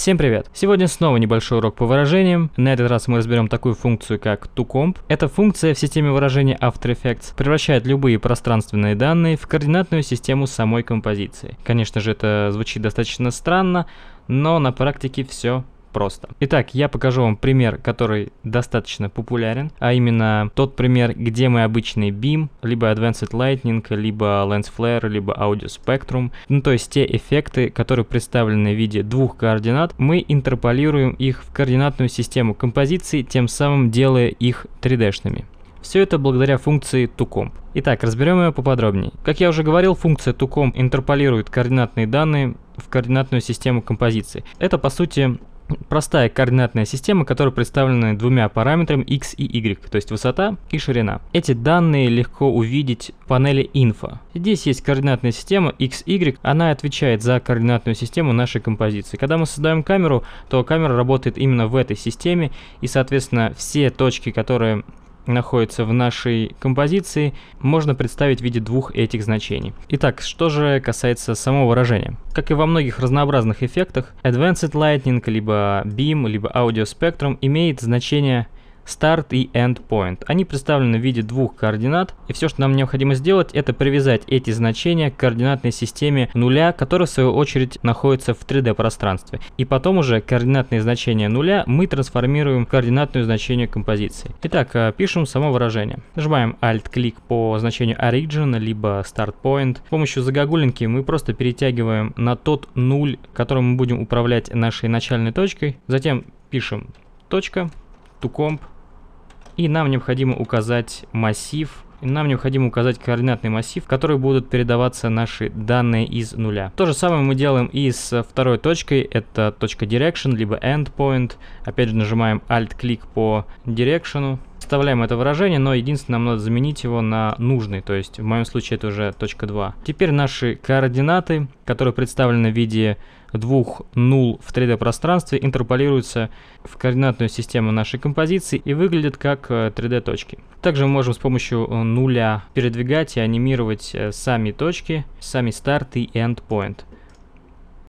Всем привет! Сегодня снова небольшой урок по выражениям. На этот раз мы разберем такую функцию, как toComp. Эта функция в системе выражения After Effects превращает любые пространственные данные в координатную систему самой композиции. Конечно же, это звучит достаточно странно, но на практике все просто. Итак, я покажу вам пример, который достаточно популярен, а именно тот пример, где мы обычный BIM, либо Advanced Lightning, либо Lens Flare, либо Audio Spectrum, ну то есть те эффекты, которые представлены в виде двух координат, мы интерполируем их в координатную систему композиции, тем самым делая их 3D-шными. Все это благодаря функции toComp. Итак, разберем ее поподробнее. Как я уже говорил, функция toComp интерполирует координатные данные в координатную систему композиции. Это, по сути, простая координатная система, которая представлена двумя параметрами x и y, то есть высота и ширина. Эти данные легко увидеть в панели Info. Здесь есть координатная система x, y, она отвечает за координатную систему нашей композиции. Когда мы создаем камеру, то камера работает именно в этой системе, и, соответственно, все точки, которые находится в нашей композиции, можно представить в виде двух этих значений. Итак, что же касается самого выражения. Как и во многих разнообразных эффектах, Advanced Lightning, либо Beam, либо Audio Spectrum имеет значение Start и End Point. Они представлены в виде двух координат, и все, что нам необходимо сделать, это привязать эти значения к координатной системе нуля, которая в свою очередь находится в 3D пространстве. И потом уже координатные значения нуля мы трансформируем в координатное значение композиции. Итак, э, пишем само выражение. Нажимаем Alt-клик по значению Origin, либо Start Point. С помощью загогулинки мы просто перетягиваем на тот нуль, которым мы будем управлять нашей начальной точкой. Затем пишем точка, toComp. И нам необходимо указать массив нам необходимо указать координатный массив, в который будут передаваться наши данные из нуля. То же самое мы делаем и с второй точкой, это точка direction, либо endpoint. Опять же нажимаем alt-клик по direction, оставляем это выражение, но единственное, нам надо заменить его на нужный, то есть в моем случае это уже точка 2. Теперь наши координаты, которые представлены в виде двух нул в 3D-пространстве, интерполируются в координатную систему нашей композиции и выглядят как 3D-точки. Э, Также мы можем с помощью э, нуля передвигать и анимировать э, сами точки, сами старт и endpoint.